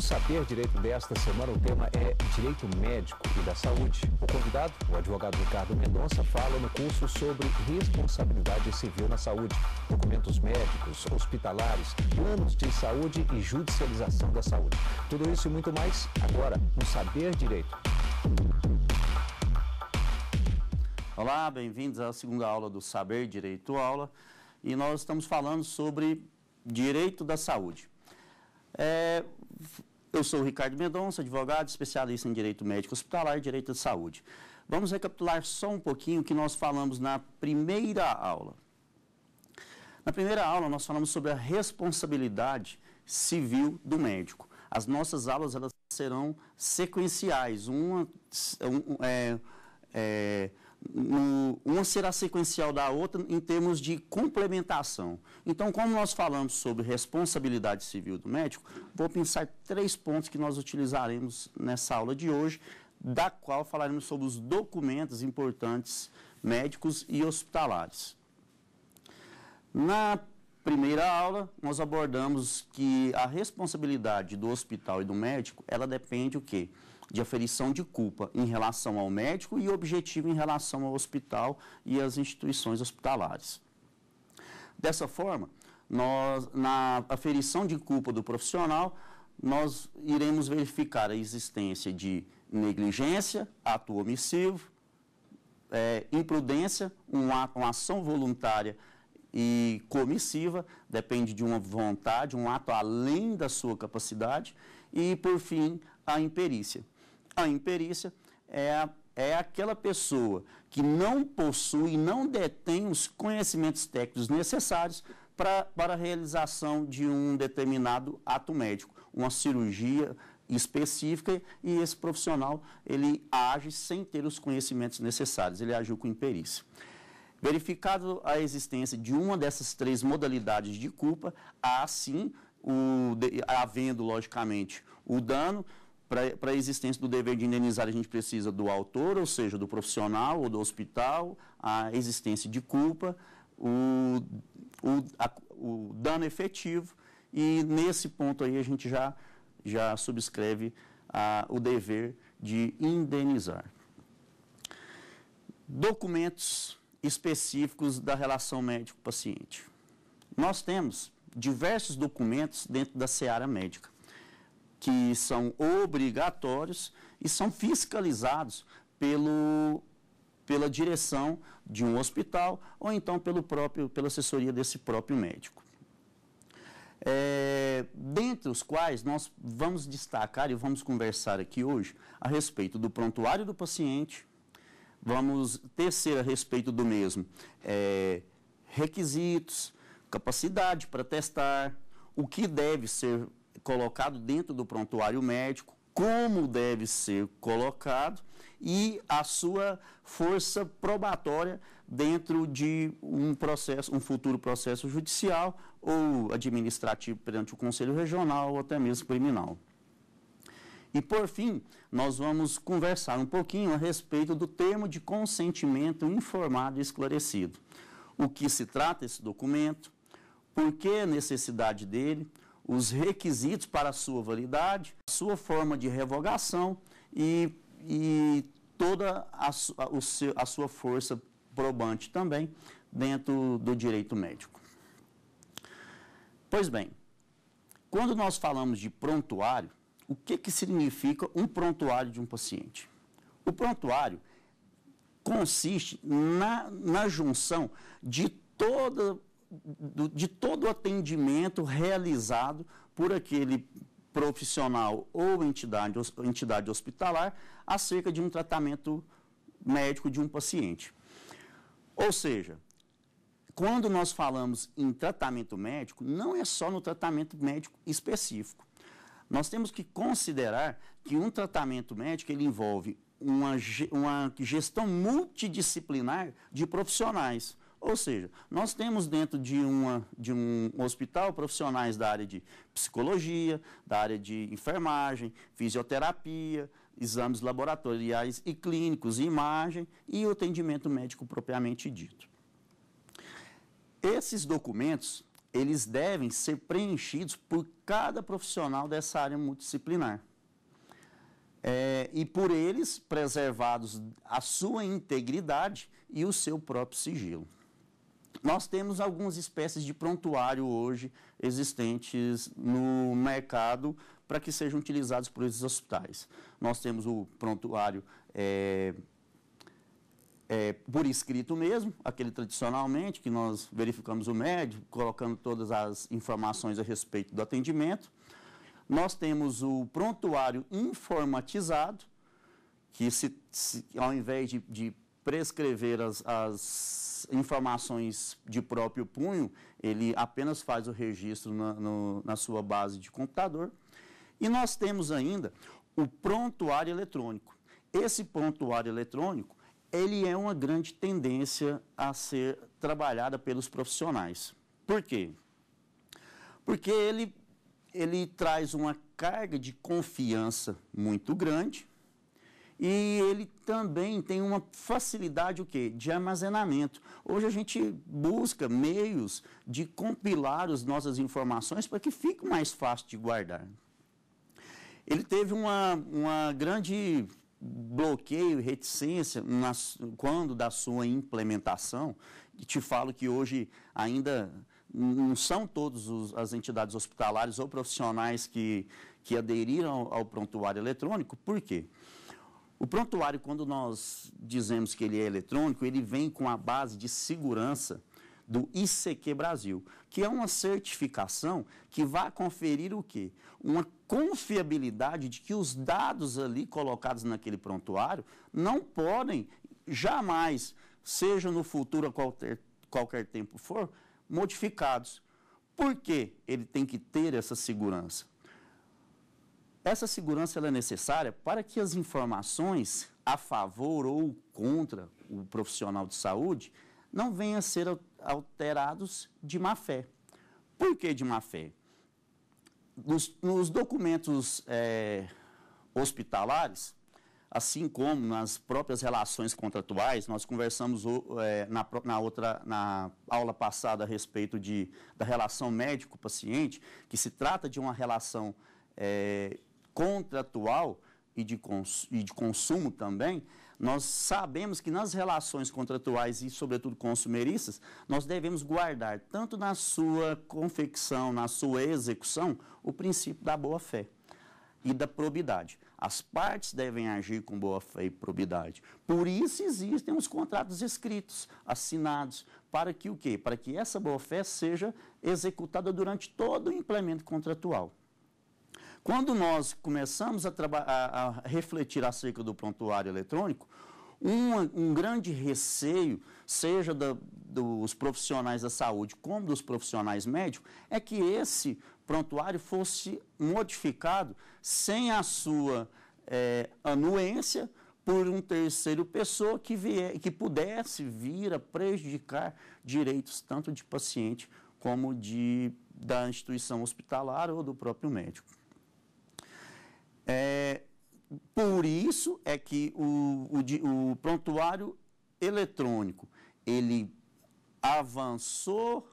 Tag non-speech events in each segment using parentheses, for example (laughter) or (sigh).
No Saber Direito desta semana, o tema é direito médico e da saúde. O convidado, o advogado Ricardo Mendonça, fala no curso sobre responsabilidade civil na saúde, documentos médicos, hospitalares, planos de saúde e judicialização da saúde. Tudo isso e muito mais agora no Saber Direito. Olá, bem-vindos à segunda aula do Saber Direito Aula. E nós estamos falando sobre direito da saúde. É, eu sou o Ricardo Mendonça, advogado, especialista em direito médico hospitalar e direito de saúde. Vamos recapitular só um pouquinho o que nós falamos na primeira aula. Na primeira aula, nós falamos sobre a responsabilidade civil do médico. As nossas aulas elas serão sequenciais, uma, um, é, é, no, uma será sequencial da outra em termos de complementação. Então, como nós falamos sobre responsabilidade civil do médico, vou pensar três pontos que nós utilizaremos nessa aula de hoje, da qual falaremos sobre os documentos importantes médicos e hospitalares. Na primeira aula, nós abordamos que a responsabilidade do hospital e do médico, ela depende o quê? de aferição de culpa em relação ao médico e objetivo em relação ao hospital e às instituições hospitalares. Dessa forma, nós, na aferição de culpa do profissional, nós iremos verificar a existência de negligência, ato omissivo, é, imprudência, uma, uma ação voluntária e comissiva, depende de uma vontade, um ato além da sua capacidade, e, por fim, a imperícia, a imperícia é, é aquela pessoa que não possui, não detém os conhecimentos técnicos necessários pra, para a realização de um determinado ato médico, uma cirurgia específica e esse profissional ele age sem ter os conhecimentos necessários, ele agiu com imperícia. Verificado a existência de uma dessas três modalidades de culpa, há sim, o, havendo logicamente o dano, para a existência do dever de indenizar, a gente precisa do autor, ou seja, do profissional ou do hospital, a existência de culpa, o, o, a, o dano efetivo, e nesse ponto aí a gente já, já subscreve a, o dever de indenizar. Documentos específicos da relação médico-paciente. Nós temos diversos documentos dentro da seara médica que são obrigatórios e são fiscalizados pelo, pela direção de um hospital ou então pelo próprio, pela assessoria desse próprio médico. É, dentre os quais nós vamos destacar e vamos conversar aqui hoje a respeito do prontuário do paciente, vamos tecer a respeito do mesmo é, requisitos, capacidade para testar, o que deve ser colocado dentro do prontuário médico, como deve ser colocado e a sua força probatória dentro de um processo, um futuro processo judicial ou administrativo perante o Conselho Regional ou até mesmo criminal. E por fim, nós vamos conversar um pouquinho a respeito do termo de consentimento informado e esclarecido. O que se trata esse documento? Por que a necessidade dele? os requisitos para a sua validade, a sua forma de revogação e, e toda a, a, seu, a sua força probante também dentro do direito médico. Pois bem, quando nós falamos de prontuário, o que, que significa um prontuário de um paciente? O prontuário consiste na, na junção de toda do, de todo o atendimento realizado por aquele profissional ou entidade, entidade hospitalar acerca de um tratamento médico de um paciente. Ou seja, quando nós falamos em tratamento médico, não é só no tratamento médico específico. Nós temos que considerar que um tratamento médico ele envolve uma, uma gestão multidisciplinar de profissionais. Ou seja, nós temos dentro de, uma, de um hospital profissionais da área de psicologia, da área de enfermagem, fisioterapia, exames laboratoriais e clínicos, imagem e o atendimento médico propriamente dito. Esses documentos, eles devem ser preenchidos por cada profissional dessa área multidisciplinar. É, e por eles preservados a sua integridade e o seu próprio sigilo. Nós temos algumas espécies de prontuário hoje existentes no mercado para que sejam utilizados por esses hospitais. Nós temos o prontuário é, é, por escrito mesmo, aquele tradicionalmente, que nós verificamos o médico, colocando todas as informações a respeito do atendimento. Nós temos o prontuário informatizado, que se, se, ao invés de, de prescrever as, as, informações de próprio punho, ele apenas faz o registro na, no, na sua base de computador. E nós temos ainda o prontuário eletrônico. Esse prontuário eletrônico, ele é uma grande tendência a ser trabalhada pelos profissionais. Por quê? Porque ele, ele traz uma carga de confiança muito grande e ele também tem uma facilidade o quê? de armazenamento. Hoje a gente busca meios de compilar as nossas informações para que fique mais fácil de guardar. Ele teve uma, uma grande bloqueio e reticência na, quando da sua implementação, e te falo que hoje ainda não são todas as entidades hospitalares ou profissionais que, que aderiram ao, ao prontuário eletrônico, por quê? O prontuário, quando nós dizemos que ele é eletrônico, ele vem com a base de segurança do ICQ Brasil, que é uma certificação que vai conferir o quê? Uma confiabilidade de que os dados ali colocados naquele prontuário não podem jamais, seja no futuro a qualquer, qualquer tempo for, modificados. Por que ele tem que ter essa segurança? Essa segurança é necessária para que as informações a favor ou contra o profissional de saúde não venham a ser alterados de má fé. Por que de má fé? Nos, nos documentos é, hospitalares, assim como nas próprias relações contratuais, nós conversamos é, na, na, outra, na aula passada a respeito de, da relação médico-paciente, que se trata de uma relação é, contratual e de, cons e de consumo também, nós sabemos que nas relações contratuais e, sobretudo, consumeristas, nós devemos guardar, tanto na sua confecção, na sua execução, o princípio da boa-fé e da probidade. As partes devem agir com boa fé e probidade. Por isso existem os contratos escritos, assinados, para que o quê? Para que essa boa fé seja executada durante todo o implemento contratual. Quando nós começamos a, a, a refletir acerca do prontuário eletrônico, um, um grande receio, seja da, dos profissionais da saúde como dos profissionais médicos, é que esse prontuário fosse modificado sem a sua é, anuência por um terceiro pessoa que, vier, que pudesse vir a prejudicar direitos tanto de paciente como de, da instituição hospitalar ou do próprio médico. É, por isso é que o, o, o prontuário eletrônico, ele avançou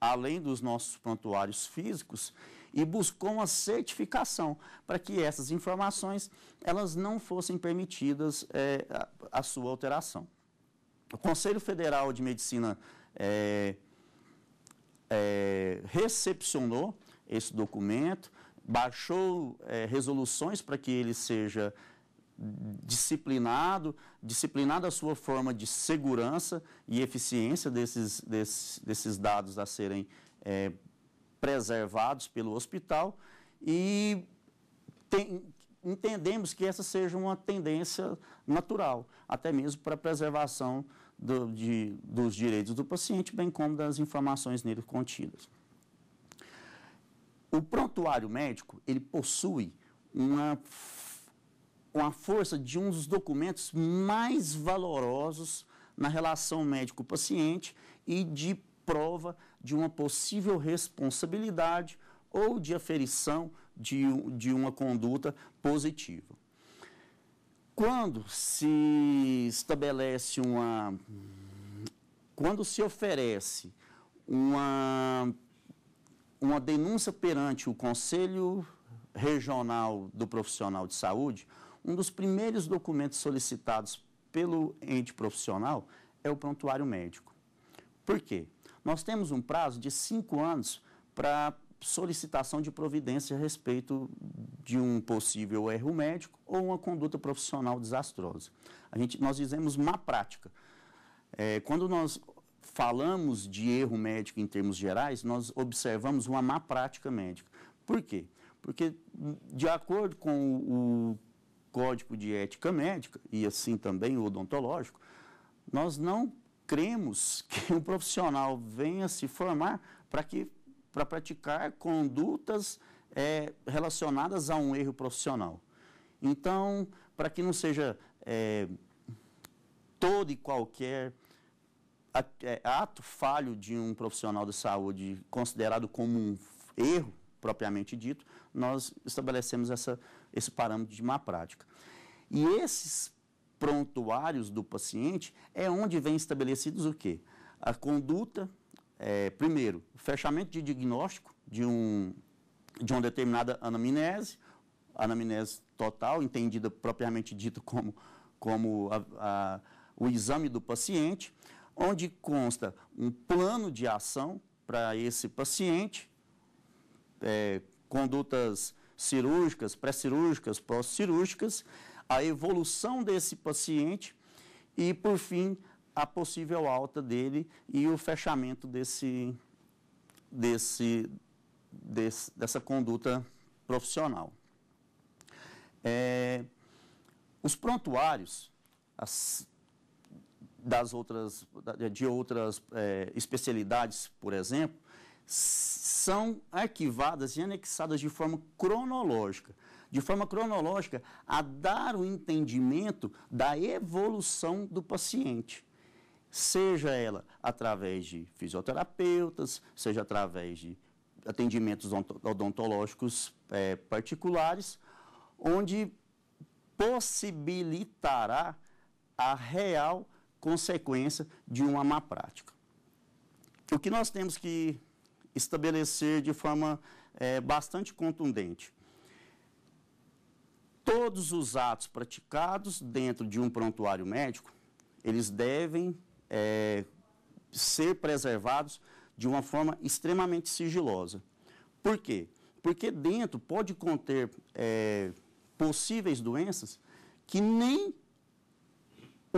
além dos nossos prontuários físicos e buscou uma certificação para que essas informações elas não fossem permitidas é, a, a, sua alteração. O Conselho Federal de Medicina é, é, recepcionou esse documento baixou é, resoluções para que ele seja disciplinado, disciplinada a sua forma de segurança e eficiência desses, desses, desses dados a serem é, preservados pelo hospital e tem, entendemos que essa seja uma tendência natural, até mesmo para a preservação do, de, dos direitos do paciente, bem como das informações nele contidas. O prontuário médico, ele possui uma, uma força de um dos documentos mais valorosos na relação médico-paciente e de prova de uma possível responsabilidade ou de aferição de, de uma conduta positiva. Quando se estabelece uma. Quando se oferece uma uma denúncia perante o Conselho Regional do Profissional de Saúde, um dos primeiros documentos solicitados pelo ente profissional é o prontuário médico. Por quê? Nós temos um prazo de cinco anos para solicitação de providência a respeito de um possível erro médico ou uma conduta profissional desastrosa. A gente, nós dizemos má prática. É, quando nós falamos de erro médico em termos gerais, nós observamos uma má prática médica. Por quê? Porque, de acordo com o Código de Ética Médica, e assim também o odontológico, nós não cremos (laughs) que um profissional venha se formar para que para praticar condutas é, relacionadas a um erro profissional. Então, para que não seja é, todo e qualquer é, ato falho de um profissional de saúde considerado como um erro, propriamente dito, nós estabelecemos essa, esse parâmetro de má prática. E esses prontuários do paciente é onde vem estabelecidos o quê? A conduta, é, primeiro, fechamento de diagnóstico de, um, de uma determinada anamnese, anamnese total, entendida propriamente dito como, como a, a, o exame do paciente, onde consta um plano de ação para esse paciente, é, condutas cirúrgicas, pré-cirúrgicas, pós-cirúrgicas, a evolução desse paciente e, por fim, a possível alta dele e o fechamento desse, desse, desse dessa conduta profissional. É, os prontuários, as das outras, de outras é, especialidades, por exemplo, são arquivadas e anexadas de forma cronológica. De forma cronológica, a dar o entendimento da evolução do paciente seja ela através de fisioterapeutas, seja através de atendimentos odontológicos é, particulares, onde possibilitará a real consequência de uma má prática. O que nós temos que estabelecer de forma é, bastante contundente. Todos os atos praticados dentro de um prontuário médico, eles devem é, ser preservados de uma forma extremamente sigilosa. Por quê? Porque dentro pode conter é, possíveis doenças que nem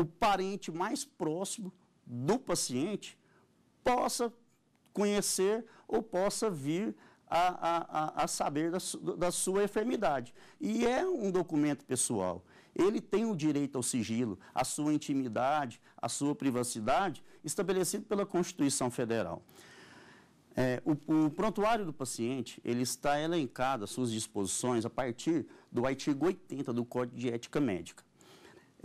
o parente mais próximo do paciente possa conhecer ou possa vir a, a, a saber da, da sua enfermidade. E é um documento pessoal. Ele tem o direito ao sigilo, à sua intimidade, à sua privacidade, estabelecido pela Constituição Federal. É, o, o, prontuário do paciente, ele está elencado, as suas disposições, a partir do artigo 80 do Código de Ética Médica.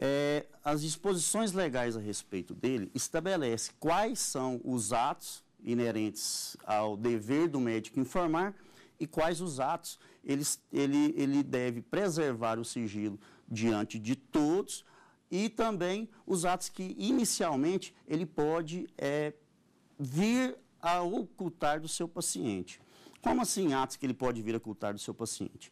É, as disposições legais a respeito dele estabelece quais são os atos inerentes ao dever do médico informar e quais os atos ele, ele, ele deve preservar o sigilo diante de todos e também os atos que inicialmente ele pode é, vir a ocultar do seu paciente. Como assim atos que ele pode vir a ocultar do seu paciente?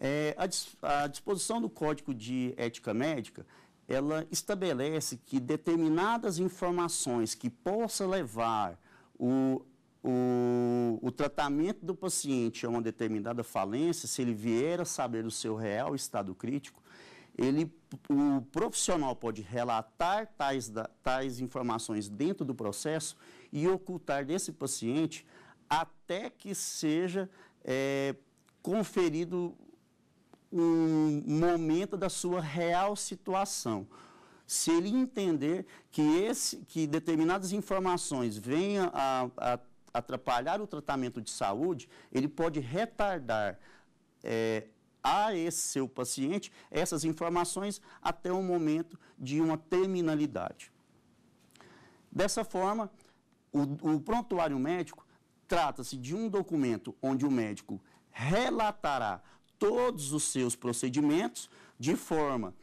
É, a, a disposição do Código de Ética Médica, ela estabelece que determinadas informações que possa levar o, o, o, tratamento do paciente a uma determinada falência, se ele vier a saber do seu real estado crítico, ele, o profissional pode relatar tais, tais informações dentro do processo e ocultar desse paciente até que seja é, conferido um momento da sua real situação. Se ele entender que, esse, que determinadas informações venham a, a atrapalhar o tratamento de saúde, ele pode retardar é, a esse seu paciente essas informações até o momento de uma terminalidade. Dessa forma, o, o prontuário médico trata-se de um documento onde o médico relatará todos os seus procedimentos de forma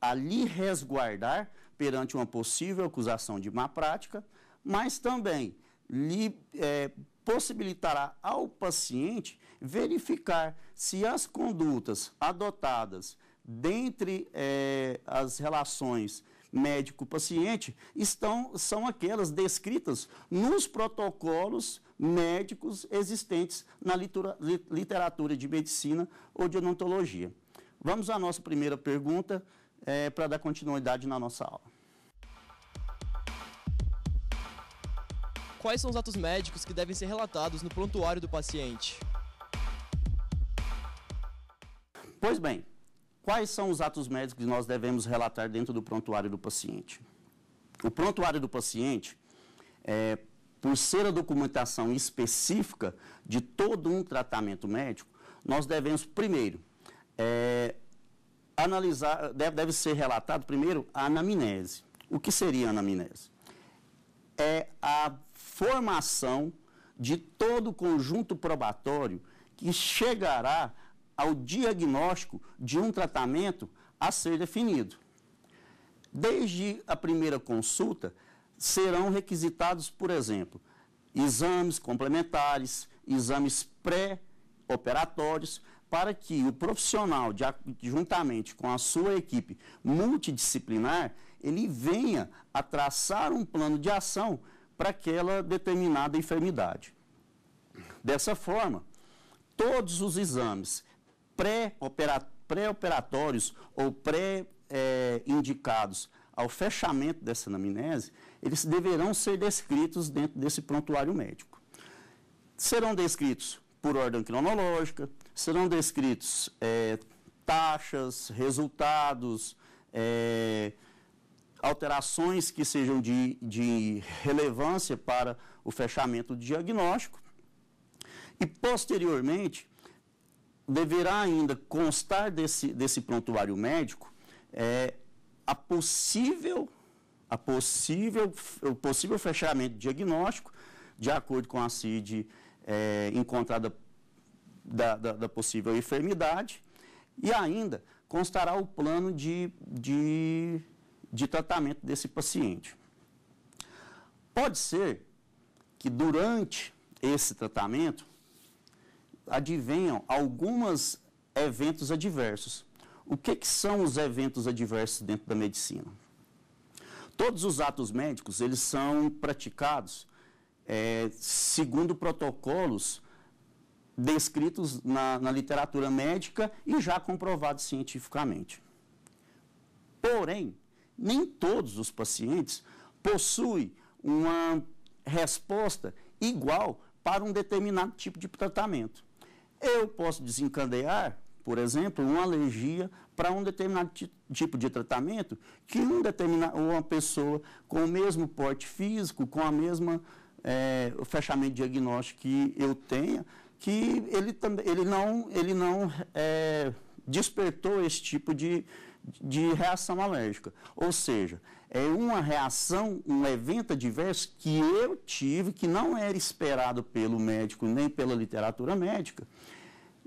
a lhe resguardar perante uma possível acusação de má prática, mas também lhe é, possibilitará ao paciente verificar se as condutas adotadas dentre é, as relações médico-paciente estão, são aquelas descritas nos protocolos médicos existentes na literatura de medicina ou de odontologia. Vamos à nossa primeira pergunta é, para dar continuidade na nossa aula. Quais são os atos médicos que devem ser relatados no prontuário do paciente? Pois bem, Quais são os atos médicos que nós devemos relatar dentro do prontuário do paciente? O prontuário do paciente, é, por ser a documentação específica de todo um tratamento médico, nós devemos primeiro é, analisar, deve, deve ser relatado primeiro a anamnese. O que seria a anamnese? É a formação de todo o conjunto probatório que chegará ao diagnóstico de um tratamento a ser definido. Desde a primeira consulta, serão requisitados, por exemplo, exames complementares, exames pré-operatórios, para que o profissional, juntamente com a sua equipe multidisciplinar, ele venha a traçar um plano de ação para aquela determinada enfermidade. Dessa forma, todos os exames pré-operatórios ou pré-indicados eh, ao fechamento dessa anamnese, eles deverão ser descritos dentro desse prontuário médico. Serão descritos por ordem cronológica, serão descritos é, taxas, resultados, é, alterações que sejam de, de relevância para o fechamento do diagnóstico. E, posteriormente, deverá ainda constar desse, desse prontuário médico é, a possível, a possível, o possível fechamento diagnóstico de acordo com a CID é, encontrada da, da, da, possível enfermidade e ainda constará o plano de, de, de tratamento desse paciente. Pode ser que durante esse tratamento advenham alguns eventos adversos. O que, que são os eventos adversos dentro da medicina? Todos os atos médicos, eles são praticados é, segundo protocolos descritos na, na literatura médica e já comprovados cientificamente. Porém, nem todos os pacientes possuem uma resposta igual para um determinado tipo de tratamento. Eu posso desencadear, por exemplo, uma alergia para um determinado tipo de tratamento que um determinado, uma pessoa com o mesmo porte físico, com a mesma é, o fechamento diagnóstico que eu tenha, que ele, ele não, ele não é, despertou esse tipo de, de reação alérgica. Ou seja, é uma reação, um evento adverso que eu tive, que não era esperado pelo médico nem pela literatura médica,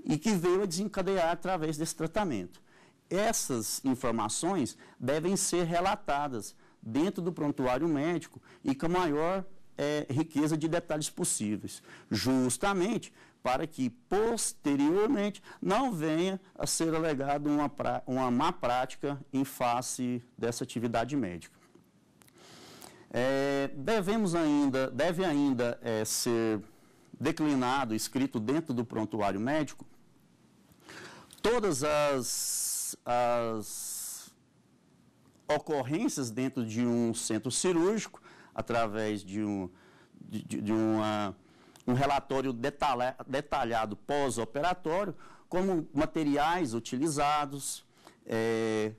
e que veio a desencadear através desse tratamento. Essas informações devem ser relatadas dentro do prontuário médico e com a maior é, riqueza de detalhes possíveis, justamente para que posteriormente não venha a ser alegado uma, pra, uma má prática em face dessa atividade médica. É, devemos ainda, deve ainda é, ser declinado, escrito dentro do prontuário médico, todas as, as ocorrências dentro de um centro cirúrgico, através de, um, de, de uma um relatório detalha, detalhado pós-operatório, como materiais utilizados, é,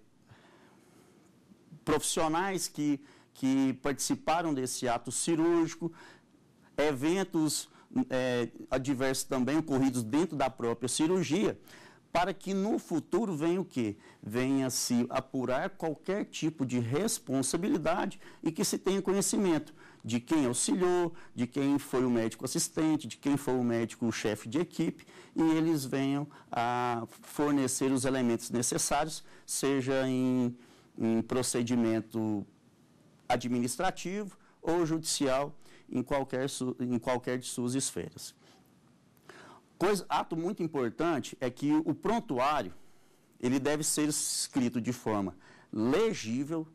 profissionais que, que participaram desse ato cirúrgico, eventos é, adversos também ocorridos dentro da própria cirurgia, para que no futuro venha o quê? Venha se apurar qualquer tipo de responsabilidade e que se tenha conhecimento de quem auxiliou, de quem foi o médico assistente, de quem foi o médico chefe de equipe, e eles venham a fornecer os elementos necessários, seja em, em procedimento administrativo ou judicial, em qualquer, em qualquer de suas esferas. Coisa, ato muito importante é que o prontuário ele deve ser escrito de forma legível,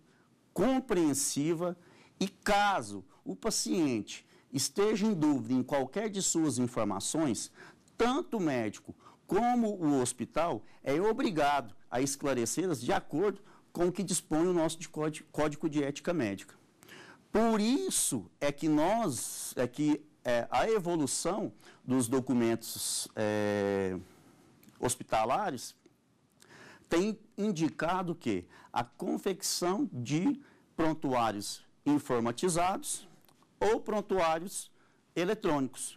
compreensiva e caso o paciente esteja em dúvida em qualquer de suas informações, tanto o médico como o hospital é obrigado a esclarecê-las de acordo com o que dispõe o nosso Código de Ética Médica. Por isso é que nós, é que é, a evolução dos documentos é, hospitalares tem indicado que a confecção de prontuários informatizados ou prontuários eletrônicos.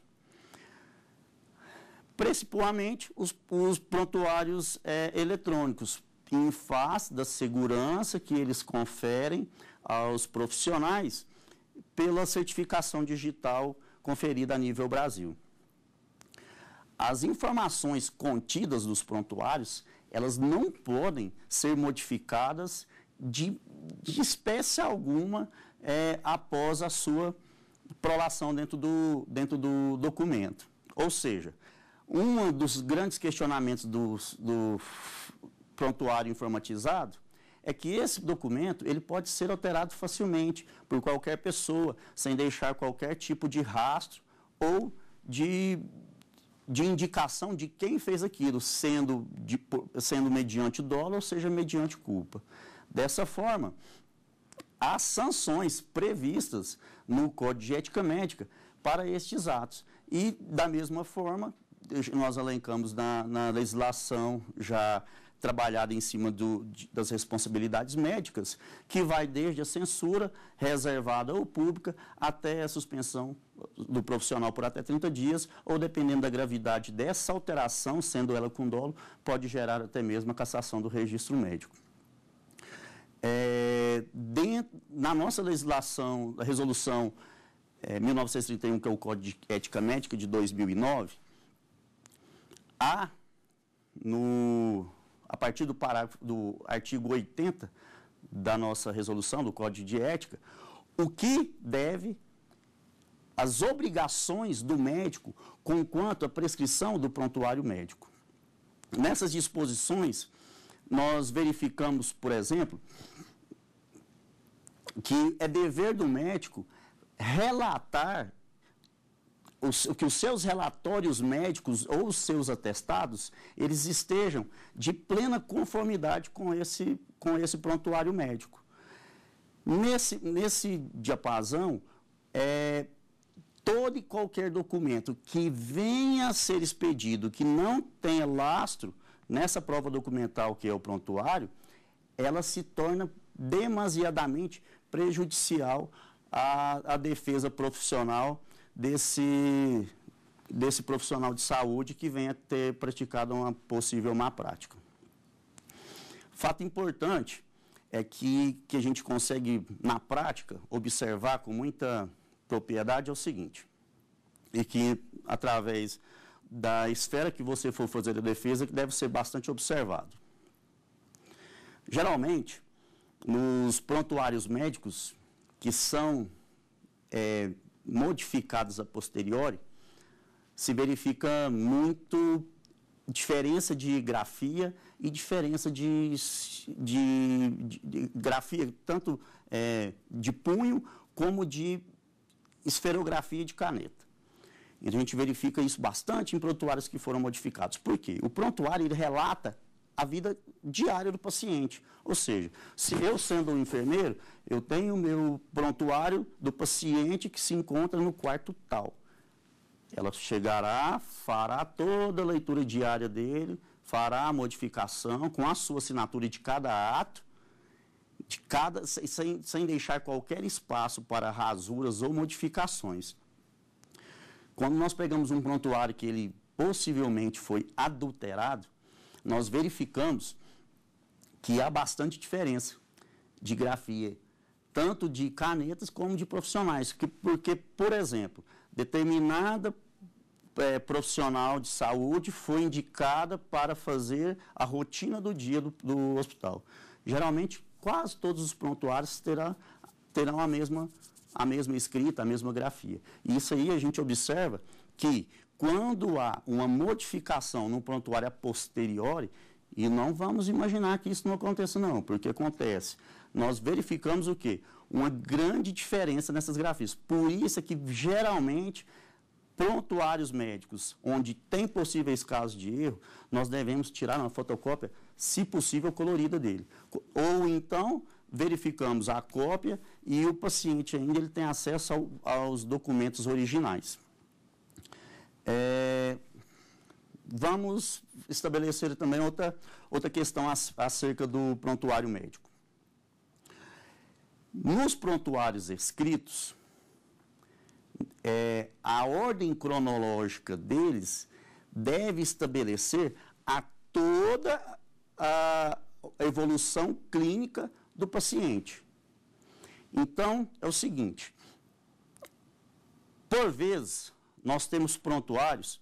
Principalmente os, os prontuários é, eletrônicos, em face da segurança que eles conferem aos profissionais pela certificação digital conferida a nível Brasil. As informações contidas nos prontuários, elas não podem ser modificadas de, de espécie alguma é, após a sua prolação dentro do, dentro do documento. Ou seja, um dos grandes questionamentos do, do prontuário informatizado é que esse documento ele pode ser alterado facilmente por qualquer pessoa, sem deixar qualquer tipo de rastro ou de, de indicação de quem fez aquilo, sendo, de, sendo mediante dólar ou seja mediante culpa. Dessa forma, as sanções previstas no Código de Ética Médica para estes atos. E, da mesma forma, nós alencamos na, na legislação já trabalhada em cima do, das responsabilidades médicas, que vai desde a censura reservada ou pública até a suspensão do profissional por até 30 dias, ou dependendo da gravidade dessa alteração, sendo ela com dolo, pode gerar até mesmo a cassação do registro médico. É, dentro, na nossa legislação, a resolução é, 1931, que é o Código de Ética Médica de 2009, há, no, a partir do, parágrafo, do artigo 80 da nossa resolução, do Código de Ética, o que deve as obrigações do médico com quanto à prescrição do prontuário médico. Nessas disposições, nós verificamos, por exemplo, que é dever do médico relatar os, que os seus relatórios médicos ou os seus atestados, eles estejam de plena conformidade com esse, com esse prontuário médico. Nesse, nesse diapasão, é, todo e qualquer documento que venha a ser expedido, que não tenha lastro nessa prova documental que é o prontuário, ela se torna demasiadamente prejudicial à, à defesa profissional desse, desse profissional de saúde que venha ter praticado uma possível má prática. Fato importante é que, que a gente consegue, na prática, observar com muita propriedade é o seguinte, e que através da esfera que você for fazer a defesa, que deve ser bastante observado. Geralmente, nos prontuários médicos que são é, modificados a posteriori, se verifica muito diferença de grafia e diferença de, de, de, de grafia, tanto é, de punho como de esferografia de caneta. E a gente verifica isso bastante em prontuários que foram modificados. Por quê? O prontuário relata a vida diária do paciente. Ou seja, se eu sendo um enfermeiro, eu tenho o meu prontuário do paciente que se encontra no quarto tal. Ela chegará, fará toda a leitura diária dele, fará a modificação com a sua assinatura de cada ato, de cada, sem, sem deixar qualquer espaço para rasuras ou modificações. Quando nós pegamos um prontuário que ele possivelmente foi adulterado, nós verificamos que há bastante diferença de grafia, tanto de canetas como de profissionais. Que, porque, por exemplo, determinada é, profissional de saúde foi indicada para fazer a rotina do dia do, do hospital. Geralmente, quase todos os prontuários terá, terão a mesma, a mesma escrita, a mesma grafia. E isso aí a gente observa que quando há uma modificação no prontuário a posteriori, e não vamos imaginar que isso não aconteça não, porque acontece. Nós verificamos o quê? Uma grande diferença nessas grafias. Por isso é que geralmente prontuários médicos, onde tem possíveis casos de erro, nós devemos tirar uma fotocópia, se possível, colorida dele. Ou então, verificamos a cópia e o paciente ainda ele tem acesso ao, aos documentos originais. É, vamos estabelecer também outra, outra questão acerca do prontuário médico. Nos prontuários escritos, é, a ordem cronológica deles deve estabelecer a toda a evolução clínica do paciente. Então, é o seguinte: por vezes, nós temos prontuários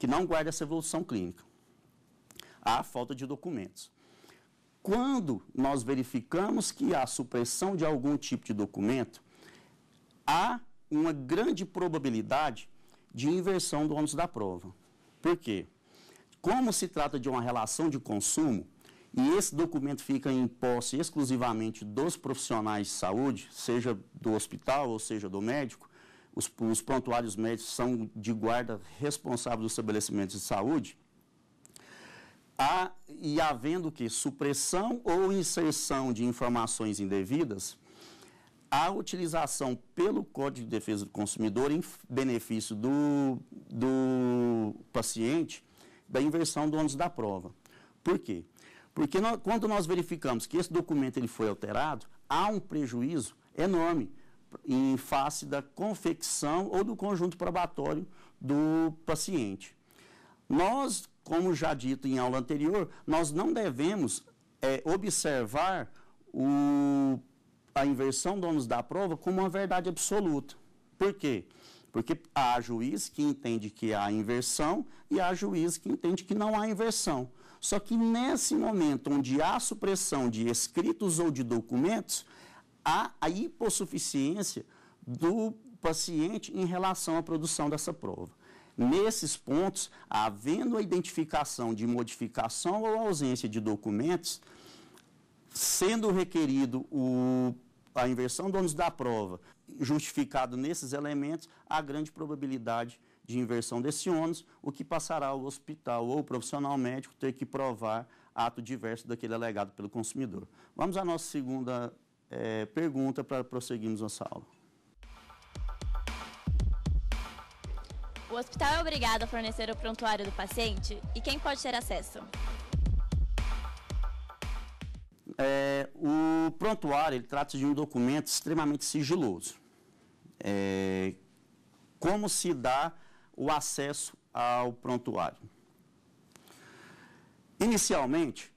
que não guardam essa evolução clínica. Há falta de documentos. Quando nós verificamos que há supressão de algum tipo de documento, há uma grande probabilidade de inversão do ônus da prova. Por quê? Como se trata de uma relação de consumo, e esse documento fica em posse exclusivamente dos profissionais de saúde, seja do hospital ou seja do médico, os, os prontuários médicos são de guarda responsável dos estabelecimentos de saúde, há, e havendo que supressão ou inserção de informações indevidas, a utilização pelo Código de Defesa do Consumidor em benefício do, do paciente da inversão do ônus da prova. Por quê? Porque nós, quando nós verificamos que esse documento ele foi alterado, há um prejuízo enorme em face da confecção ou do conjunto probatório do paciente. Nós, como já dito em aula anterior, nós não devemos é, observar o, a inversão do ônus da prova como uma verdade absoluta. Por quê? Porque há juiz que entende que há inversão e há juiz que entende que não há inversão. Só que nesse momento onde há supressão de escritos ou de documentos, há a hipossuficiência do paciente em relação à produção dessa prova. Nesses pontos, havendo a identificação de modificação ou ausência de documentos, sendo requerido o, a inversão do ônus da prova, justificado nesses elementos, há grande probabilidade de inversão desse ônus, o que passará ao hospital ou profissional médico ter que provar ato diverso daquele alegado pelo consumidor. Vamos à nossa segunda é, pergunta para prosseguirmos nossa aula. O hospital é obrigado a fornecer o prontuário do paciente e quem pode ter acesso? É, o prontuário trata-se de um documento extremamente sigiloso. É, como se dá o acesso ao prontuário? Inicialmente,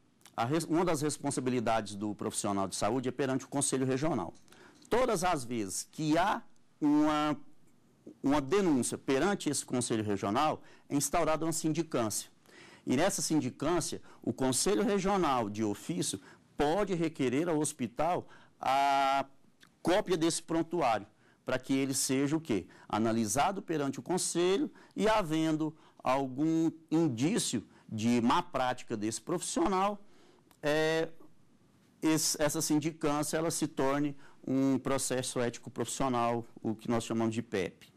res, uma das responsabilidades do profissional de saúde é perante o Conselho Regional. Todas as vezes que há uma, uma denúncia perante esse Conselho Regional, é instaurada uma sindicância. E nessa sindicância, o Conselho Regional de Ofício pode requerer ao hospital a cópia desse prontuário, para que ele seja o quê? Analisado perante o conselho e havendo algum indício de má prática desse profissional, é, esse, essa sindicância ela se torne um processo ético profissional, o que nós chamamos de PEP.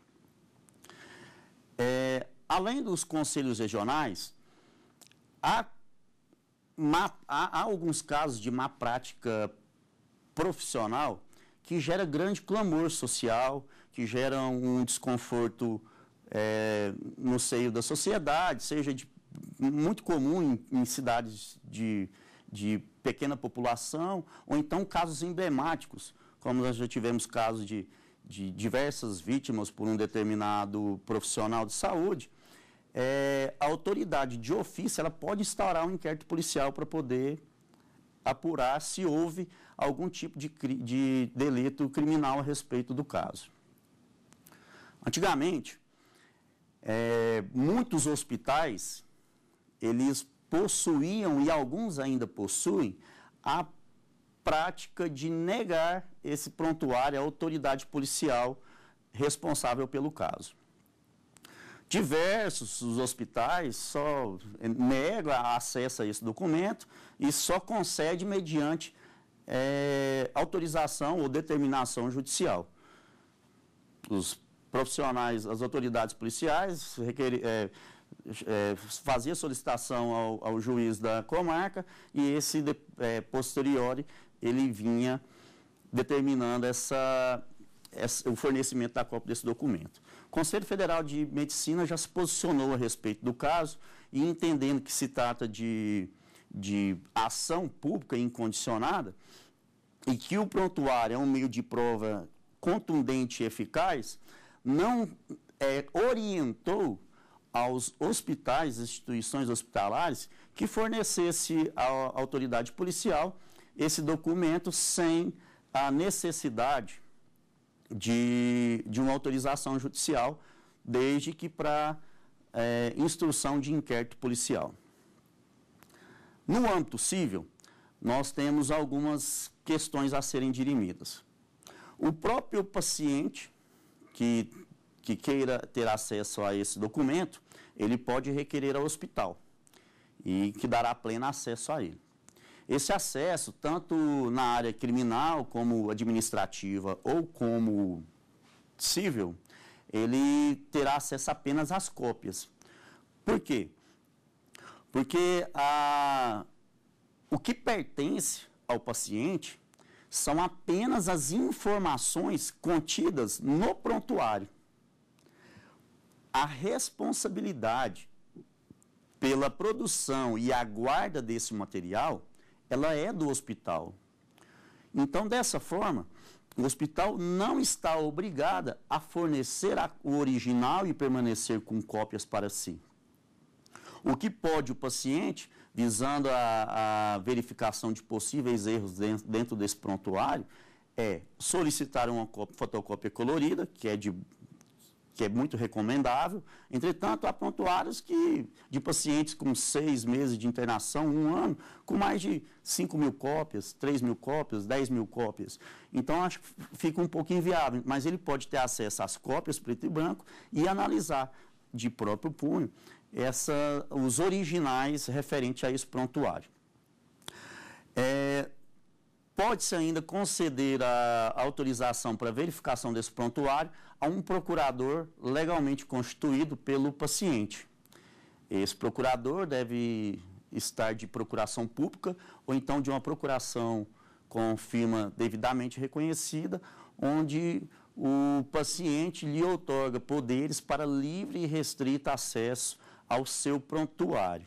É, além dos conselhos regionais, há, má, há, há alguns casos de má prática profissional que gera grande clamor social, que gera um desconforto é, no seio da sociedade, seja de, muito comum em, em cidades de, de pequena população, ou então casos emblemáticos, como nós já tivemos casos de, de diversas vítimas por um determinado profissional de saúde, é, a autoridade de ofício ela pode instaurar um inquérito policial para poder apurar se houve algum tipo de, de delito criminal a respeito do caso. Antigamente, é, muitos hospitais eles possuíam e alguns ainda possuem a prática de negar esse prontuário à autoridade policial responsável pelo caso. Diversos os hospitais só negam acesso a esse documento e só concede mediante é, autorização ou determinação judicial. Os profissionais, as autoridades policiais requerem eh, é, é, fazia solicitação ao, ao, juiz da comarca e esse, de, é, posteriori, ele vinha determinando essa, essa, o fornecimento da cópia desse documento. O Conselho Federal de Medicina já se posicionou a respeito do caso e entendendo que se trata de, de ação pública incondicionada e que o prontuário é um meio de prova contundente e eficaz, não é, orientou aos hospitais, instituições hospitalares, que fornecesse à autoridade policial esse documento sem a necessidade de, de uma autorização judicial, desde que para é, instrução de inquérito policial. No âmbito civil, nós temos algumas questões a serem dirimidas. O próprio paciente que que queira ter acesso a esse documento, ele pode requerer ao hospital e que dará pleno acesso a ele. Esse acesso, tanto na área criminal, como administrativa ou como civil, ele terá acesso apenas às cópias. Por quê? Porque a, o que pertence ao paciente são apenas as informações contidas no prontuário a responsabilidade pela produção e a guarda desse material, ela é do hospital. Então, dessa forma, o hospital não está obrigada a fornecer a, o original e permanecer com cópias para si. O que pode o paciente, visando a, a verificação de possíveis erros dentro, dentro desse prontuário, é solicitar uma fotocópia colorida, que é de que é muito recomendável. Entretanto, há prontuários que, de pacientes com seis meses de internação, um ano, com mais de 5 mil cópias, 3 mil cópias, 10 mil cópias. Então, acho que fica um pouco inviável, mas ele pode ter acesso às cópias preto e branco e analisar de próprio punho essa, os originais referente a esse prontuário. É, Pode-se ainda conceder a autorização para verificação desse prontuário a um procurador legalmente constituído pelo paciente. Esse procurador deve estar de procuração pública ou então de uma procuração com firma devidamente reconhecida, onde o paciente lhe outorga poderes para livre e restrito acesso ao seu prontuário.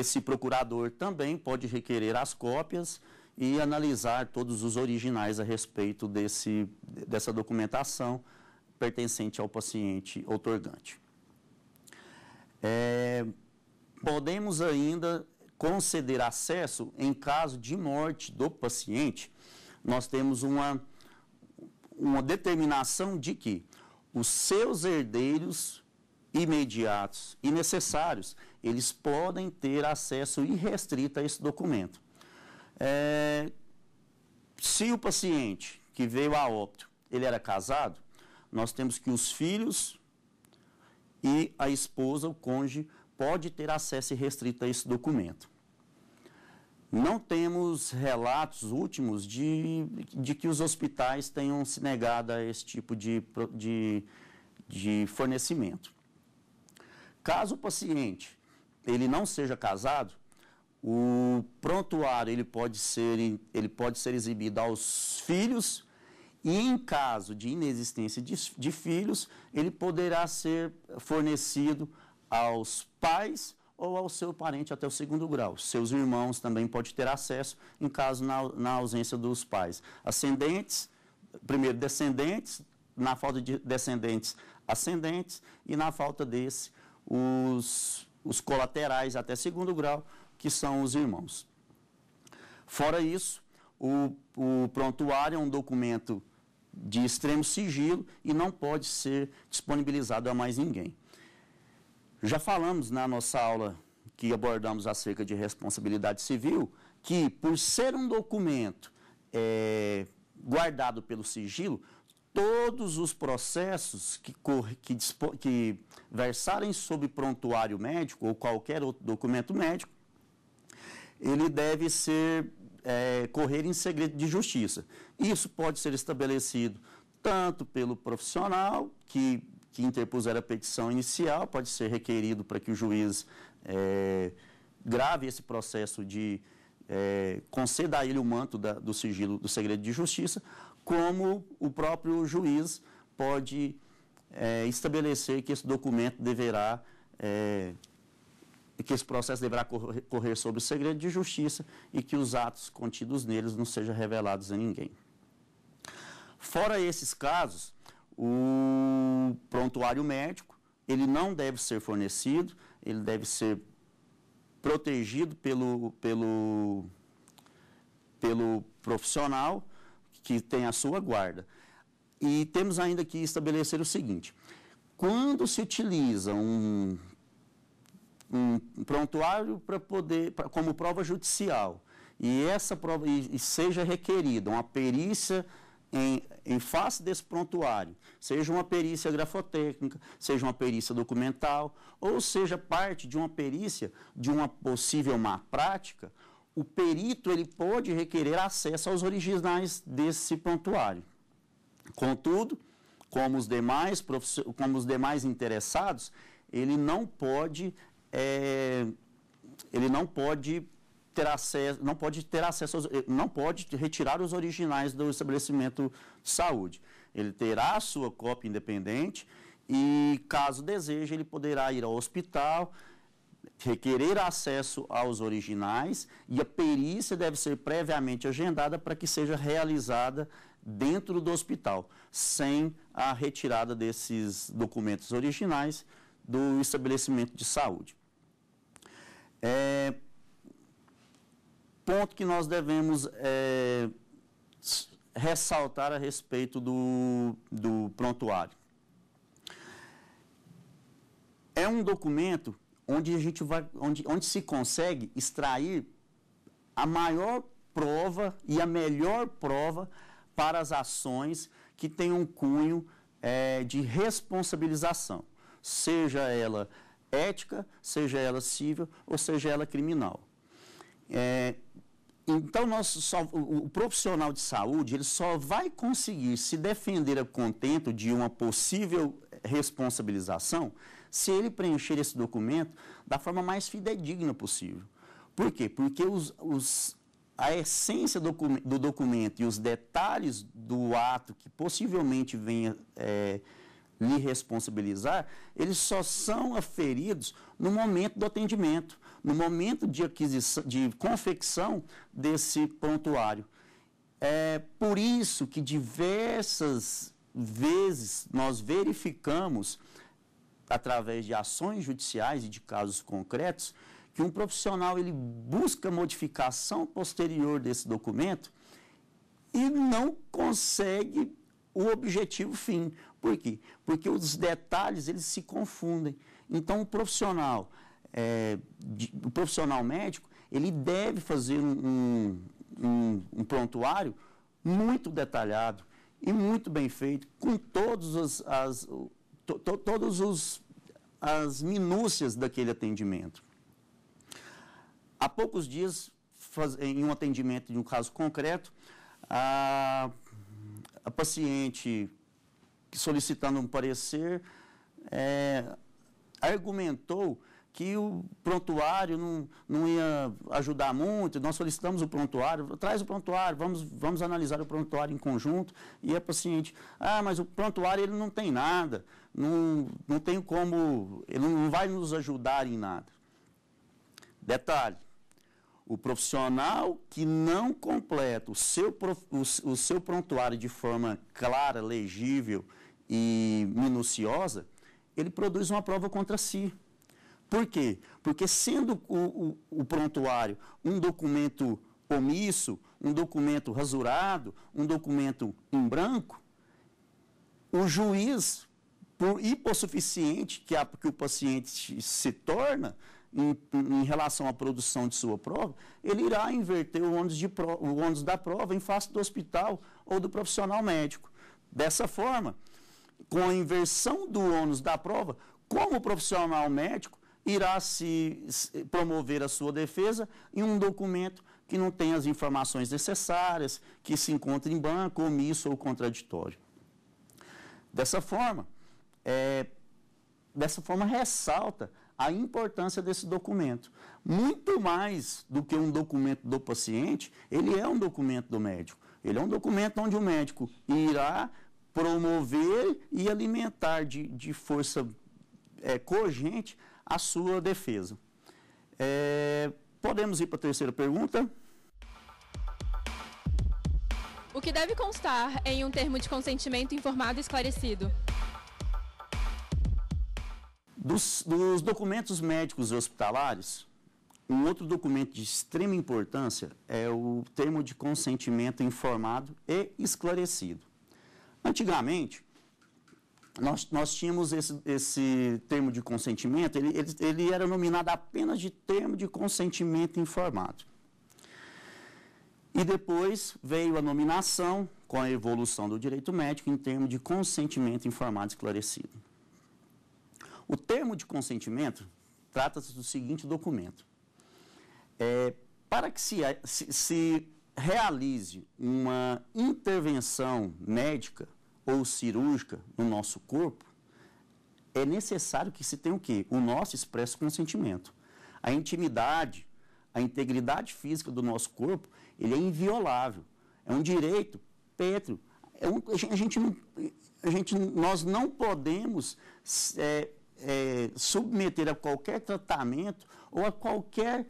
esse procurador também pode requerer as cópias e analisar todos os originais a respeito desse, dessa documentação pertencente ao paciente otorgante. É, podemos ainda conceder acesso em caso de morte do paciente. Nós temos uma, uma determinação de que os seus herdeiros imediatos e necessários, eles podem ter acesso irrestrito a esse documento. É, se o paciente que veio a óbito, ele era casado, nós temos que os filhos e a esposa, o cônjuge, pode ter acesso restrito a esse documento. Não temos relatos últimos de, de que os hospitais tenham se negado a esse tipo de, de, de fornecimento. Caso o paciente ele não seja casado, o prontuário ele pode ser, ele pode ser exibido aos filhos e, em caso de inexistência de, de filhos, ele poderá ser fornecido aos pais ou ao seu parente até o segundo grau. Seus irmãos também podem ter acesso em caso na, na ausência dos pais. Ascendentes, primeiro descendentes, na falta de descendentes, ascendentes, e na falta desse, os, os colaterais até segundo grau, que são os irmãos. Fora isso, o, o prontuário é um documento de extremo sigilo e não pode ser disponibilizado a mais ninguém. Já falamos na nossa aula que abordamos acerca de responsabilidade civil que, por ser um documento é, guardado pelo sigilo, todos os processos que, corre, que, que versarem sobre prontuário médico ou qualquer outro documento médico ele deve ser é, correr em segredo de justiça. Isso pode ser estabelecido tanto pelo profissional que, que interpuser a petição inicial, pode ser requerido para que o juiz é, grave esse processo de é, conceda a ele o manto da, do sigilo do segredo de justiça, como o próprio juiz pode é, estabelecer que esse documento deverá é, que esse processo deverá correr sob o segredo de justiça e que os atos contidos neles não sejam revelados a ninguém. Fora esses casos, o prontuário médico, ele não deve ser fornecido, ele deve ser protegido pelo, pelo, pelo profissional que tem a sua guarda. E temos ainda que estabelecer o seguinte, quando se utiliza um um prontuário para poder, pra, como prova judicial. E essa prova e, e seja requerida uma perícia em, em face desse prontuário, seja uma perícia grafotécnica, seja uma perícia documental, ou seja parte de uma perícia de uma possível má prática, o perito ele pode requerer acesso aos originais desse prontuário. Contudo, como os demais, como os demais interessados, ele não pode é, ele não pode ter acesso, não pode ter acesso, aos, eh, não pode retirar os originais do estabelecimento de saúde. Ele terá a sua cópia independente e, caso deseje, ele poderá ir ao hospital, requerer acesso aos originais e a perícia deve ser previamente agendada para que seja realizada dentro do hospital, sem a retirada desses documentos originais do estabelecimento de saúde. É, ponto que nós devemos é, ressaltar a respeito do, do prontuário. É um documento onde a gente vai, onde, onde se consegue extrair a maior prova e a melhor prova para as ações que têm um cunho é, de responsabilização, seja ela ética, seja ela civil ou seja ela criminal. É, então, só, o, o profissional de saúde ele só vai conseguir se defender a contento de uma possível responsabilização se ele preencher esse documento da forma mais fidedigna possível. Por quê? Porque os, os, a essência do, do, documento e os detalhes do ato que possivelmente venha. É, lhe responsabilizar, eles só são aferidos no momento do atendimento, no momento de aquisição, de confecção desse prontuário. É por isso que diversas vezes nós verificamos, através de ações judiciais e de casos concretos, que um profissional ele busca modificação posterior desse documento e não consegue o objetivo fim. Por quê? Porque os detalhes eles se confundem. Então o profissional, é, de, o profissional médico, ele deve fazer um, um, um prontuário muito detalhado e muito bem feito, com todos os, as, to, to, todos os as minúcias daquele atendimento. Há poucos dias, faz, em um atendimento de um caso concreto, a, a paciente solicitando um parecer, é, argumentou que o prontuário não, não ia ajudar muito, nós solicitamos o prontuário, traz o prontuário, vamos, vamos analisar o prontuário em conjunto, e a é paciente, ah, mas o prontuário ele não tem nada, não, não tem como, ele não vai nos ajudar em nada. Detalhe, o profissional que não completa o seu, o, o seu prontuário de forma clara, legível, e minuciosa, ele produz uma prova contra si. Por quê? Porque sendo o, o, o, prontuário um documento omisso, um documento rasurado, um documento em branco, o juiz, por hipossuficiente que, a, que o paciente se torna em, em, relação à produção de sua prova, ele irá inverter o ônus, de pro, o ônus da prova em face do hospital ou do profissional médico. Dessa forma, com a inversão do ônus da prova, como profissional médico irá se promover a sua defesa em um documento que não tem as informações necessárias, que se encontra em banco, omisso ou contraditório. Dessa forma, é, dessa forma ressalta a importância desse documento. Muito mais do que um documento do paciente, ele é um documento do médico. Ele é um documento onde o médico irá promover e alimentar de, de força é, cogente a sua defesa. É, podemos ir para a terceira pergunta? O que deve constar em um termo de consentimento informado e esclarecido? Dos, dos documentos médicos e hospitalares, um outro documento de extrema importância é o termo de consentimento informado e esclarecido. Antigamente, nós, nós tínhamos esse, esse termo de consentimento, ele, ele, ele era nominado apenas de termo de consentimento informado. E depois veio a nominação, com a evolução do direito médico, em termo de consentimento informado esclarecido. O termo de consentimento trata-se do seguinte documento. É, para que se, se, se realize uma intervenção médica, ou cirúrgica no nosso corpo, é necessário que se tenha o quê? O nosso expresso consentimento. A intimidade, a integridade física do nosso corpo, ele é inviolável. É um direito pétreo. É um, a gente não, a gente, nós não podemos é, é, submeter a qualquer tratamento ou a qualquer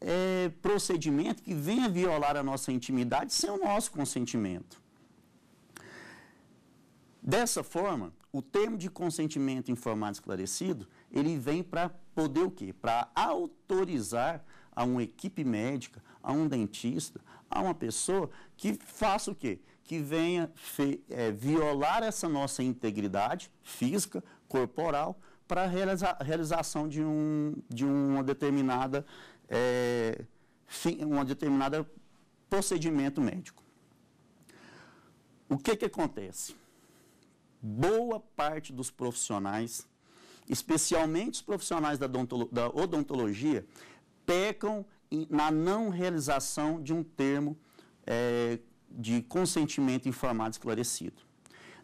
é, procedimento que venha violar a nossa intimidade sem o nosso consentimento. Dessa forma, o termo de consentimento informado esclarecido, ele vem para poder o quê? Para autorizar a uma equipe médica, a um dentista, a uma pessoa que faça o quê? Que venha é, violar essa nossa integridade física, corporal, para a realiza, realização de, um, de uma determinada é, um determinado procedimento médico. O que, que acontece? boa parte dos profissionais, especialmente os profissionais da, odontologia, pecam na não realização de um termo é, de consentimento informado esclarecido.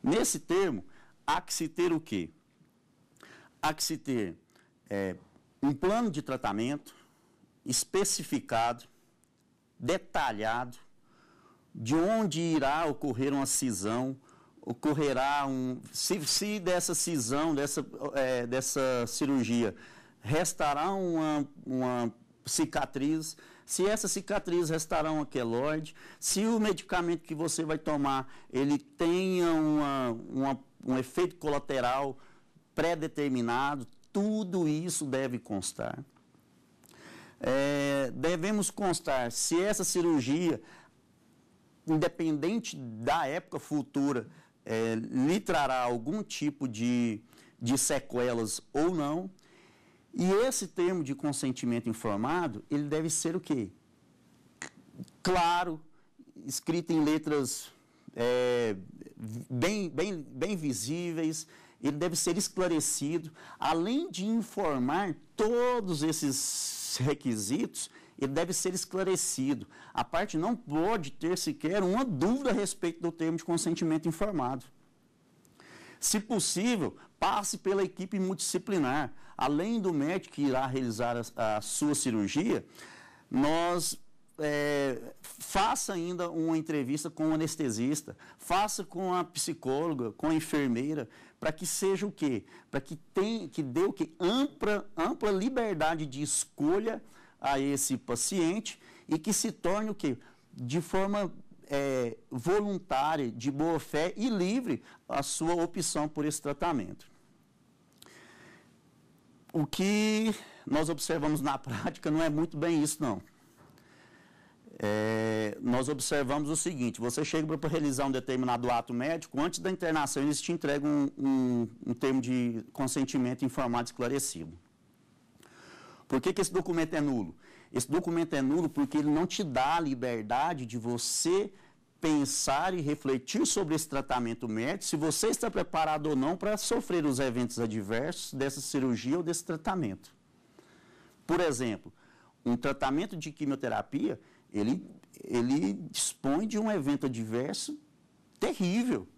Nesse termo, há que se ter o quê? Há que se ter é, um plano de tratamento especificado, detalhado, de onde irá ocorrer uma cisão, ocorrerá um. Se, se dessa cisão, dessa, é, dessa cirurgia, restará uma, uma cicatriz, se essa cicatriz restará um queloide, se o medicamento que você vai tomar ele tenha uma, uma, um efeito colateral pré-determinado, tudo isso deve constar. É, devemos constar se essa cirurgia, independente da época futura, é, lhe trará algum tipo de, de sequelas ou não. E esse termo de consentimento informado, ele deve ser o quê? Claro, escrito em letras é, bem, bem, bem visíveis, ele deve ser esclarecido, além de informar todos esses requisitos, ele deve ser esclarecido. A parte não pode ter sequer uma dúvida a respeito do termo de consentimento informado. Se possível, passe pela equipe multidisciplinar. Além do médico que irá realizar a, a sua cirurgia, nós é, faça ainda uma entrevista com o anestesista, faça com a psicóloga, com a enfermeira, para que seja o quê? Para que, tenha, que dê o quê? Ampla, ampla liberdade de escolha a esse paciente e que se torne o quê? De forma é, voluntária, de boa fé e livre a sua opção por esse tratamento. O que nós observamos na (laughs) prática não é muito bem isso, não. É, nós observamos o seguinte: você chega para realizar um determinado ato médico, antes da internação, eles te entregam um, um, um termo de consentimento informado esclarecido. Por que, que esse documento é nulo? Esse documento é nulo porque ele não te dá a liberdade de você pensar e refletir sobre esse tratamento médico, se você está preparado ou não para sofrer os eventos adversos dessa cirurgia ou desse tratamento. Por exemplo, um tratamento de quimioterapia, ele, ele dispõe de um evento adverso terrível.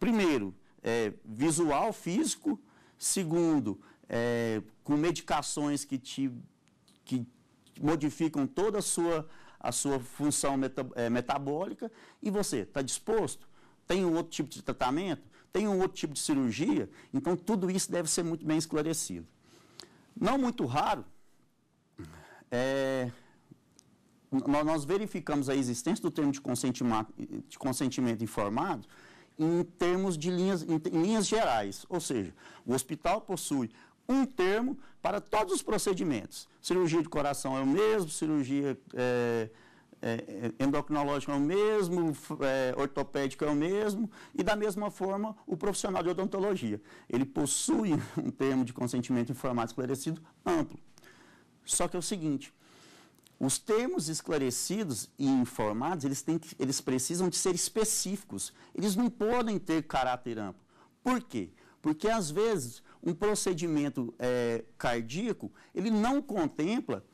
Primeiro, é, visual, físico. Segundo, é, com medicações que te que modificam toda a sua, a sua função meta, é, metabólica e você está disposto? Tem um outro tipo de tratamento? Tem um outro tipo de cirurgia? Então, tudo isso deve ser muito bem esclarecido. Não muito raro, é, nós verificamos a existência do termo de consentimento, de consentimento informado em termos de linhas, em, em linhas gerais, ou seja, o hospital possui um termo para todos os procedimentos. Cirurgia de coração é o mesmo, cirurgia é, é, é endocrinológica é o mesmo, é, ortopédica é o mesmo, e da mesma forma o profissional de odontologia. Ele possui (laughs) um termo de consentimento informado esclarecido amplo. Só que é o seguinte, os termos esclarecidos e informados, eles, têm que, eles precisam de ser específicos. Eles não podem ter caráter amplo. Por quê? Porque, às vezes, um procedimento é, cardíaco, ele não contempla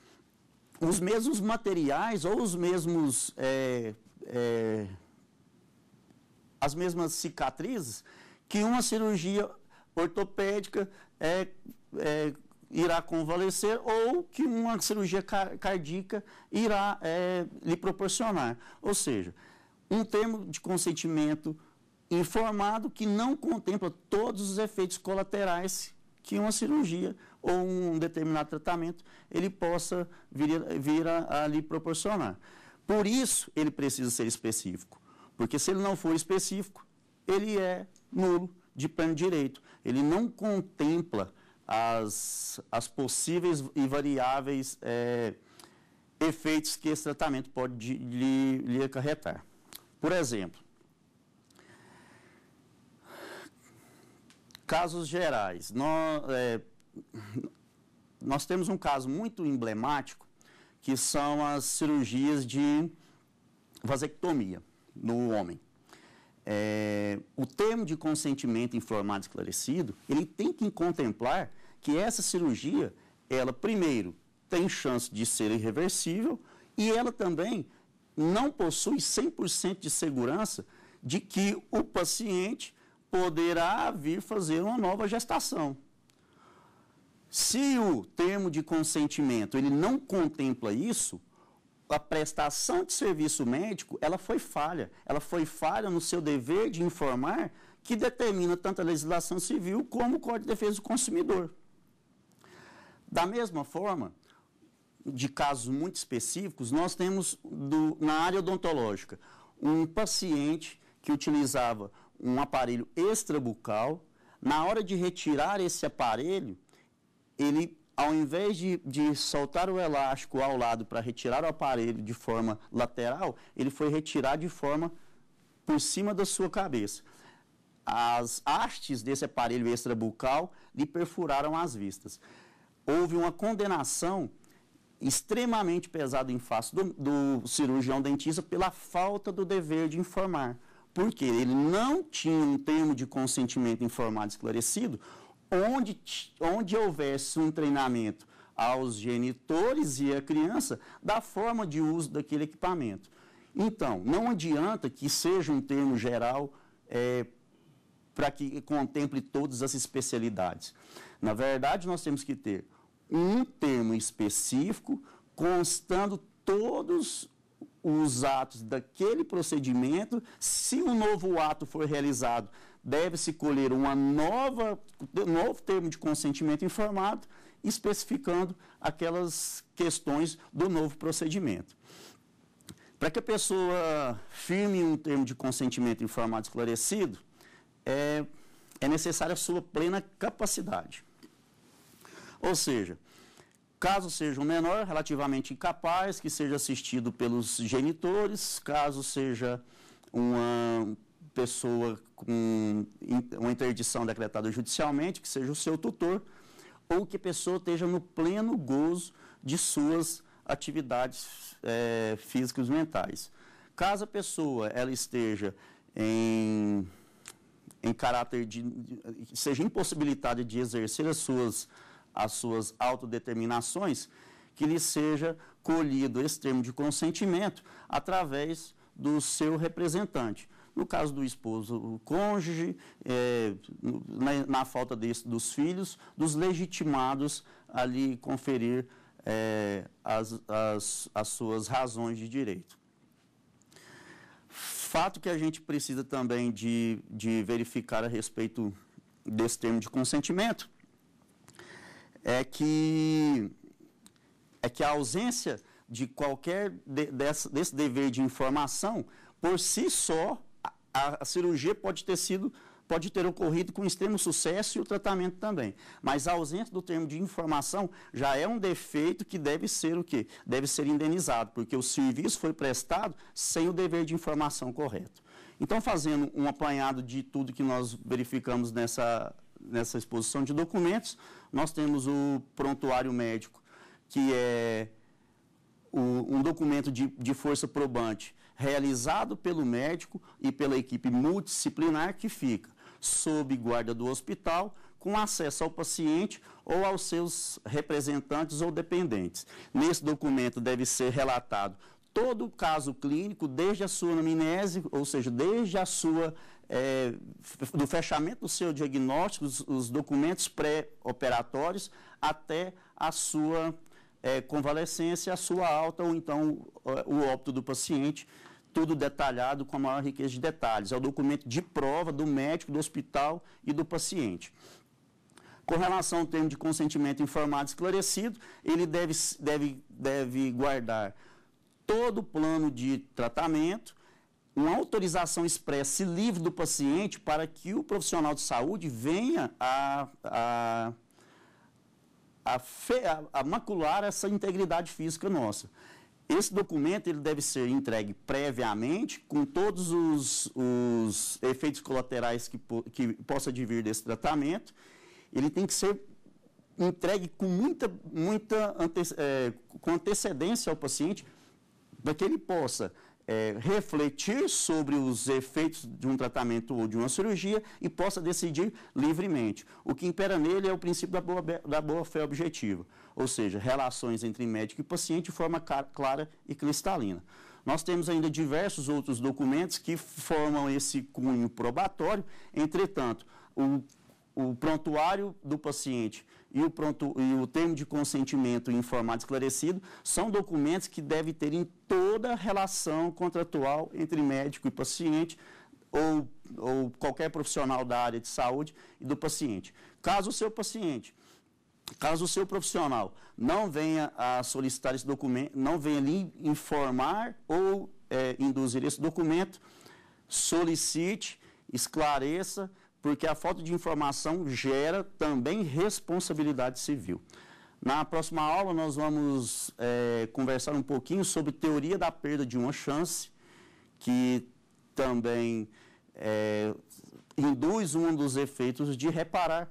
os mesmos materiais ou os mesmos... É, é, as mesmas cicatrizes que uma cirurgia ortopédica é, é, irá convalescer ou que uma cirurgia cardíaca irá é, lhe proporcionar. Ou seja, um termo de consentimento informado que não contempla todos os efeitos colaterais que uma cirurgia ou um determinado tratamento ele possa vir, vir a, a lhe proporcionar. Por isso, ele precisa ser específico, porque se ele não for específico, ele é nulo de plano direito. Ele não contempla as, as possíveis e variáveis é, efeitos que esse tratamento pode lhe acarretar. Por exemplo, Casos gerais. Nós, é, nós temos um caso muito emblemático, que são as cirurgias de vasectomia no homem. É, o termo de consentimento informado esclarecido, ele tem que contemplar que essa cirurgia, ela primeiro tem chance de ser irreversível e ela também não possui 100% de segurança de que o paciente poderá vir fazer uma nova gestação. Se o termo de consentimento ele não contempla isso, a prestação de serviço médico ela foi falha. Ela foi falha no seu dever de informar que determina tanto a legislação civil como o Código de Defesa do Consumidor. Da mesma forma, de casos muito específicos, nós temos do, na área odontológica um paciente que utilizava um aparelho extrabucal. Na hora de retirar esse aparelho, ele, ao invés de, de soltar o elástico ao lado para retirar o aparelho de forma lateral, ele foi retirar de forma por cima da sua cabeça. As hastes desse aparelho extrabucal lhe perfuraram as vistas. Houve uma condenação extremamente pesada em face do, do cirurgião dentista pela falta do dever de informar porque ele não tinha um termo de consentimento informado esclarecido, onde, onde houvesse um treinamento aos genitores e à criança da forma de uso daquele equipamento. Então, não adianta que seja um termo geral é, para que contemple todas as especialidades. Na verdade, nós temos que ter um termo específico constando todos os atos daquele procedimento. Se um novo ato for realizado, deve-se colher uma nova, um novo termo de consentimento informado, especificando aquelas questões do novo procedimento. Para que a pessoa firme um termo de consentimento informado esclarecido, é, é necessária a sua plena capacidade. Ou seja, Caso seja um menor relativamente incapaz, que seja assistido pelos genitores, caso seja uma pessoa com uma interdição decretada judicialmente, que seja o seu tutor, ou que a pessoa esteja no pleno gozo de suas atividades é, físicas e mentais. Caso a pessoa ela esteja em, em caráter de, seja impossibilitada de exercer as suas as suas autodeterminações, que lhe seja colhido esse termo de consentimento através do seu representante. No caso do esposo, o cônjuge, é, na, na, falta desse, dos filhos, dos legitimados a lhe conferir é, as, as, as suas razões de direito. Fato que a gente precisa também de, de verificar a respeito desse termo de consentimento é que, é que a ausência de qualquer de, desse, desse dever de informação, por si só, a, a cirurgia pode ter sido pode ter ocorrido com extremo sucesso e o tratamento também. Mas a ausência do termo de informação já é um defeito que deve ser o quê? Deve ser indenizado, porque o serviço foi prestado sem o dever de informação correto. Então, fazendo um apanhado de tudo que nós verificamos nessa, nessa exposição de documentos, nós temos o prontuário médico, que é o, um documento de, de força probante realizado pelo médico e pela equipe multidisciplinar que fica sob guarda do hospital, com acesso ao paciente ou aos seus representantes ou dependentes. Nesse documento deve ser relatado todo o caso clínico, desde a sua anamnese, ou seja, desde a sua é, do fechamento do seu diagnóstico, os, os documentos pré-operatórios, até a sua é, convalescência, a sua alta ou então é, o óbito do paciente, tudo detalhado com a maior riqueza de detalhes. É o documento de prova do médico, do hospital e do paciente. Com relação ao termo de consentimento informado e esclarecido, ele deve, deve, deve guardar todo o plano de tratamento, uma autorização expressa e livre do paciente para que o profissional de saúde venha a, a, a, fe, a, macular essa integridade física nossa. Esse documento ele deve ser entregue previamente com todos os, os efeitos colaterais que, que possa advir desse tratamento. Ele tem que ser entregue com muita, muita ante, é, com antecedência ao paciente para que ele possa é, refletir sobre os efeitos de um tratamento ou de uma cirurgia e possa decidir livremente. O que impera nele é o princípio da boa, da boa fé objetiva, ou seja, relações entre médico e paciente de forma clara e cristalina. Nós temos ainda diversos outros documentos que formam esse cunho probatório, entretanto, o, o prontuário do paciente e o, pronto, e o termo de consentimento informado esclarecido são documentos que devem ter em toda relação contratual entre médico e paciente ou, ou qualquer profissional da área de saúde e do paciente. Caso o seu paciente Caso o seu profissional não venha a solicitar esse documento, não venha lhe informar ou é, induzir esse documento, solicite, esclareça, porque a falta de informação gera também responsabilidade civil. Na próxima aula, nós vamos é, conversar um pouquinho sobre teoria da perda de uma chance, que também é, induz um dos efeitos de reparar